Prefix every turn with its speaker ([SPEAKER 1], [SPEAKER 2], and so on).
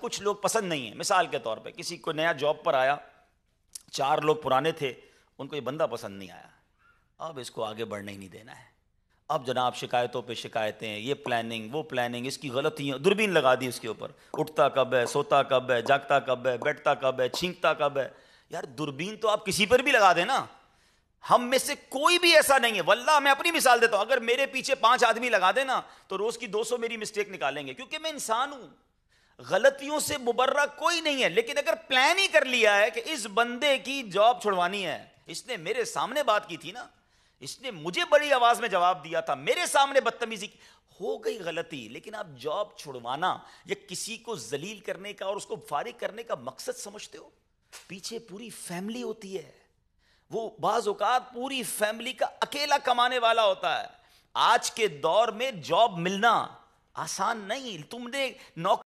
[SPEAKER 1] कुछ लोग पसंद नहीं है मिसाल के तौर पे किसी को नया जॉब पर आया चार लोग पुराने थे उनको ये बंदा पसंद नहीं आया अब इसको आगे बढ़ने ही नहीं देना है अब जनाब शिकायतों पे शिकायतें ये प्लानिंग वो प्लानिंग इसकी गलतियाँ दूरबीन लगा दी उसके ऊपर उठता कब है सोता कब है जागता कब है बैठता कब है छींकता कब है यार दूरबीन तो आप किसी पर भी लगा देना हम में से कोई भी ऐसा नहीं है वल्ला मैं अपनी मिसाल देता हूं अगर मेरे पीछे पांच आदमी लगा देना तो रोज की 200 मेरी मिस्टेक निकालेंगे क्योंकि मैं इंसान हूं गलतियों से मुबर्रा कोई नहीं है लेकिन अगर प्लान ही कर लिया है कि इस बंदे की जॉब छुड़वानी है इसने मेरे सामने बात की थी ना इसने मुझे बड़ी आवाज में जवाब दिया था मेरे सामने बदतमीजी की हो गई गलती लेकिन आप जॉब छुड़वाना या किसी को जलील करने का और उसको फारिग करने का मकसद समझते हो पीछे पूरी फैमिली होती है वो बाज पूरी फैमिली का अकेला कमाने वाला होता है आज के दौर में जॉब मिलना आसान नहीं तुमने नौकरी